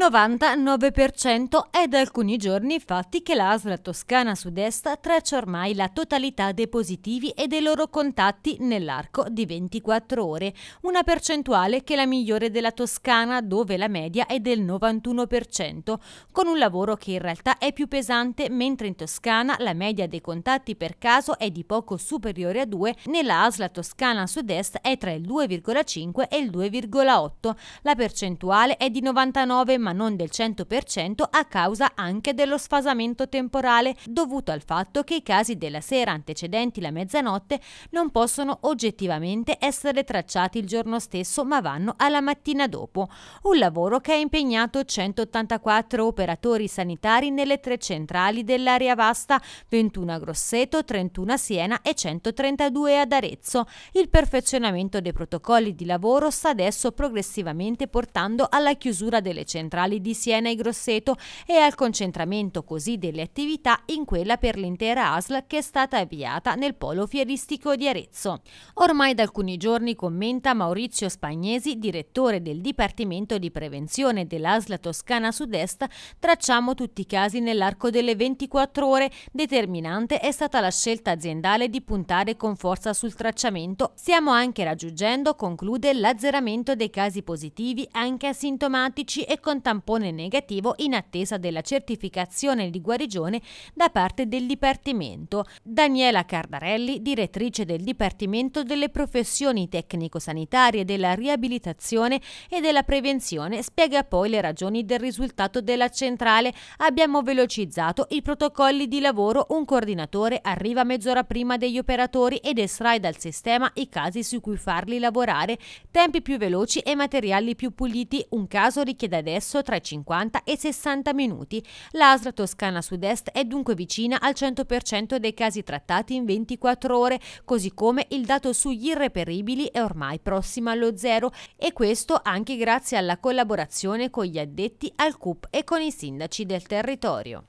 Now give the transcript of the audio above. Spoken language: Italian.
99% è da alcuni giorni infatti che l'ASL Toscana Sud-Est traccia ormai la totalità dei positivi e dei loro contatti nell'arco di 24 ore, una percentuale che è la migliore della Toscana dove la media è del 91%, con un lavoro che in realtà è più pesante mentre in Toscana la media dei contatti per caso è di poco superiore a 2, nella ASL Toscana Sud-Est è tra il 2,5 e il 2,8, la percentuale è di 99 ma ma non del 100% a causa anche dello sfasamento temporale dovuto al fatto che i casi della sera antecedenti la mezzanotte non possono oggettivamente essere tracciati il giorno stesso ma vanno alla mattina dopo. Un lavoro che ha impegnato 184 operatori sanitari nelle tre centrali dell'area vasta, 21 a Grosseto, 31 a Siena e 132 ad Arezzo. Il perfezionamento dei protocolli di lavoro sta adesso progressivamente portando alla chiusura delle centrali centrali di Siena e Grosseto e al concentramento così delle attività in quella per l'intera ASL che è stata avviata nel polo fieristico di Arezzo. Ormai da alcuni giorni commenta Maurizio Spagnesi, direttore del Dipartimento di Prevenzione dell'ASL Toscana Sud-Est, tracciamo tutti i casi nell'arco delle 24 ore, determinante è stata la scelta aziendale di puntare con forza sul tracciamento. Stiamo anche raggiungendo, conclude, l'azzeramento dei casi positivi anche asintomatici e contaminati tampone negativo in attesa della certificazione di guarigione da parte del Dipartimento. Daniela Cardarelli, direttrice del Dipartimento delle professioni tecnico-sanitarie della riabilitazione e della prevenzione, spiega poi le ragioni del risultato della centrale. Abbiamo velocizzato i protocolli di lavoro, un coordinatore arriva mezz'ora prima degli operatori ed estrae dal sistema i casi su cui farli lavorare, tempi più veloci e materiali più puliti. Un caso richiede adesso pranzo tra i 50 e 60 minuti. L'ASRA Toscana Sud-Est è dunque vicina al 100% dei casi trattati in 24 ore, così come il dato sugli irreperibili è ormai prossimo allo zero e questo anche grazie alla collaborazione con gli addetti al CUP e con i sindaci del territorio.